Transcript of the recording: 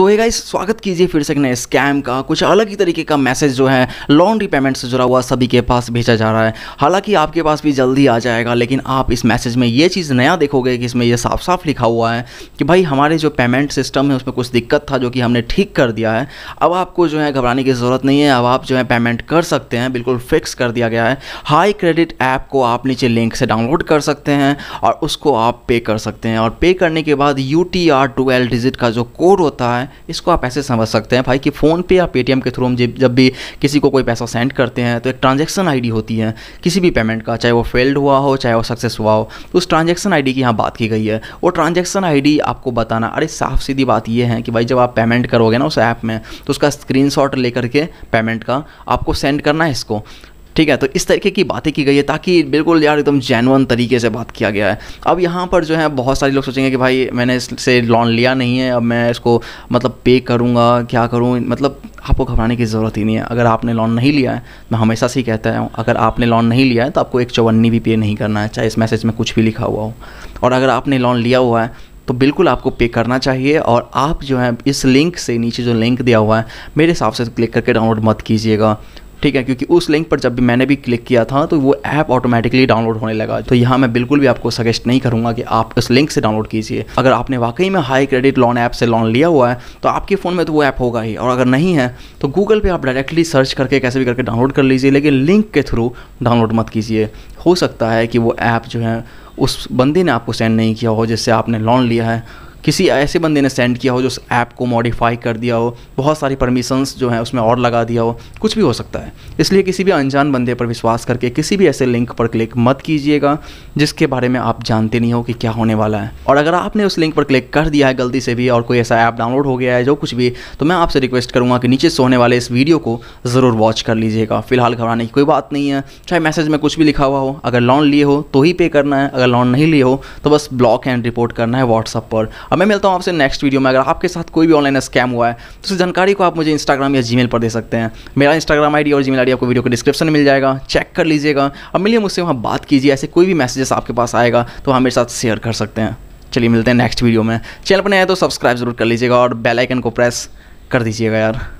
सो है गाइस स्वागत कीजिए फिर से एक नए स्कैम का कुछ अलग ही तरीके का मैसेज जो है लोन रिपेमेंट से जुड़ा हुआ सभी के पास भेजा जा रहा है हालांकि आपके पास भी जल्दी आ जाएगा लेकिन आप इस मैसेज में ये चीज़ नया देखोगे कि इसमें यह साफ साफ लिखा हुआ है कि भाई हमारे जो पेमेंट सिस्टम है उसमें कुछ दिक्कत था जो कि हमने ठीक कर दिया है अब आपको जो है घबराने की ज़रूरत नहीं है अब आप जो है पेमेंट कर सकते हैं बिल्कुल फिक्स कर दिया गया है हाई क्रेडिट ऐप को आप नीचे लिंक से डाउनलोड कर सकते हैं और उसको आप पे कर सकते हैं और पे करने के बाद U T R twelve digit का जो कोड होता है इसको आप ऐसे समझ सकते हैं भाई कि फ़ोन पे या पेटीएम के थ्रू हम जब भी किसी को कोई पैसा सेंड करते हैं तो एक ट्रांजेक्शन आई होती है किसी भी पेमेंट का चाहे वो फेल्ड हुआ हो चाहे वो सक्सेस हुआ हो तो उस ट्रांजेक्शन आई की यहाँ बात की गई है वो ट्रांजेक्शन आई आपको बताना अरे साफ सीधी बात ये है कि भाई जब आप पेमेंट करोगे ना उस ऐप में तो उसका स्क्रीन लेकर के पेमेंट का आपको सेंड करना है इसको ठीक है तो इस तरीके की बातें की गई है ताकि बिल्कुल यार एकदम जैनवन तरीके से बात किया गया है अब यहाँ पर जो है बहुत सारे लोग सोचेंगे कि भाई मैंने इससे लोन लिया नहीं है अब मैं इसको मतलब पे करूँगा क्या करूँ मतलब आपको घबराने की ज़रूरत ही नहीं है अगर आपने लोन नहीं लिया है मैं हमेशा से ही कहता हूँ अगर आपने लोन नहीं लिया है तो आपको एक चौवन्नी भी पे नहीं करना है चाहे इस मैसेज में कुछ भी लिखा हुआ हो और अगर आपने लोन लिया हुआ है तो बिल्कुल आपको पे करना चाहिए और आप जो है इस लिंक से नीचे जो लिंक दिया हुआ है मेरे हिसाब से क्लिक करके डाउनलोड मत कीजिएगा ठीक है क्योंकि उस लिंक पर जब भी मैंने भी क्लिक किया था तो वो ऐप ऑटोमेटिकली डाउनलोड होने लगा तो यहाँ मैं बिल्कुल भी आपको सजेस्ट नहीं करूँगा कि आप इस लिंक से डाउनलोड कीजिए अगर आपने वाकई में हाई क्रेडिट लोन ऐप से लोन लिया हुआ है तो आपके फ़ोन में तो वो ऐप होगा ही और अगर नहीं है तो गूगल पर आप डायरेक्टली सर्च करके कैसे भी करके डाउनलोड कर लीजिए लेकिन लिंक के थ्रू डाउनलोड मत कीजिए हो सकता है कि वो ऐप जो है उस बंदे ने आपको सेंड नहीं किया हो जिससे आपने लोन लिया है किसी ऐसे बंदे ने सेंड किया हो जो उस ऐप को मॉडिफाई कर दिया हो बहुत सारी परमिशंस जो हैं उसमें और लगा दिया हो कुछ भी हो सकता है इसलिए किसी भी अनजान बंदे पर विश्वास करके किसी भी ऐसे लिंक पर क्लिक मत कीजिएगा जिसके बारे में आप जानते नहीं हो कि क्या होने वाला है और अगर आपने उस लिंक पर क्लिक कर दिया है गलती से भी और कोई ऐसा ऐप डाउनलोड हो गया है जो कुछ भी तो मैं आपसे रिक्वेस्ट करूँगा कि नीचे सोने वाले इस वीडियो को ज़रूर वॉच कर लीजिएगा फिलहाल घबराने की कोई बात नहीं है चाहे मैसेज में कुछ भी लिखा हुआ हो अगर लोन लिए हो तो ही पे करना है अगर लोन नहीं लिए हो तो बस ब्लॉक एंड रिपोर्ट करना है व्हाट्सअप पर अब मैं मिलता हूँ आपसे नेक्स्ट वीडियो में अगर आपके साथ कोई भी ऑनलाइन स्कैम हुआ है तो उस जानकारी को आप मुझे इंस्टाग्राम या जी पर दे सकते हैं मेरा इंस्टाग्राम आई और जी मेल आपको वीडियो के डिस्क्रिप्शन में मिल जाएगा चेक कर लीजिएगा अब मिलिए मुझसे वहाँ बात कीजिए ऐसे कोई भी मैसेजेस आपके पास आएगा तो मेरे साथ शेयर कर सकते हैं चलिए मिलते हैं नेक्स्ट वीडियो में चैनल पर नया तो सब्सक्राइब जरूर कर लीजिएगा और बेल आइकन को प्रेस कर दीजिएगा यार